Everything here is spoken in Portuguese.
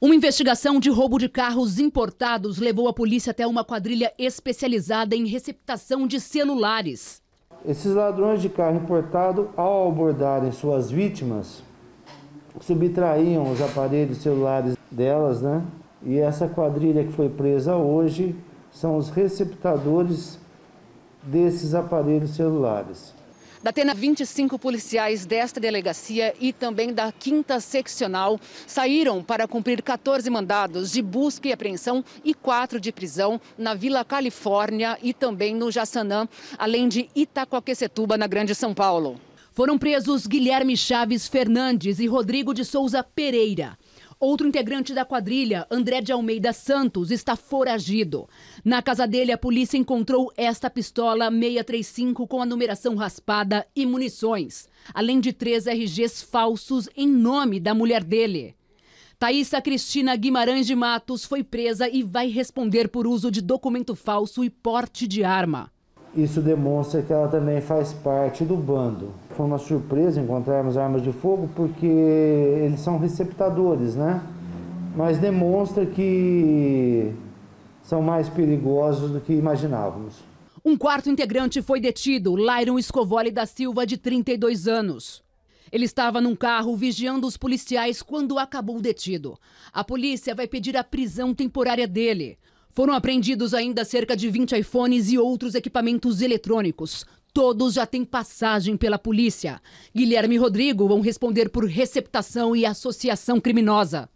Uma investigação de roubo de carros importados levou a polícia até uma quadrilha especializada em receptação de celulares. Esses ladrões de carro importado, ao abordarem suas vítimas, subtraíam os aparelhos celulares delas, né? E essa quadrilha que foi presa hoje são os receptadores desses aparelhos celulares da Atena 25 policiais desta delegacia e também da quinta seccional saíram para cumprir 14 mandados de busca e apreensão e quatro de prisão na Vila Califórnia e também no Jaçanã, além de Itacoaquecetuba, na Grande São Paulo. Foram presos Guilherme Chaves Fernandes e Rodrigo de Souza Pereira. Outro integrante da quadrilha, André de Almeida Santos, está foragido. Na casa dele, a polícia encontrou esta pistola 635 com a numeração raspada e munições, além de três RGs falsos em nome da mulher dele. Thaisa Cristina Guimarães de Matos foi presa e vai responder por uso de documento falso e porte de arma. Isso demonstra que ela também faz parte do bando. Foi uma surpresa encontrarmos armas de fogo porque eles são receptadores, né? Mas demonstra que são mais perigosos do que imaginávamos. Um quarto integrante foi detido, Lyron Escovoli da Silva, de 32 anos. Ele estava num carro vigiando os policiais quando acabou detido. A polícia vai pedir a prisão temporária dele. Foram apreendidos ainda cerca de 20 iPhones e outros equipamentos eletrônicos. Todos já têm passagem pela polícia. Guilherme e Rodrigo vão responder por receptação e associação criminosa.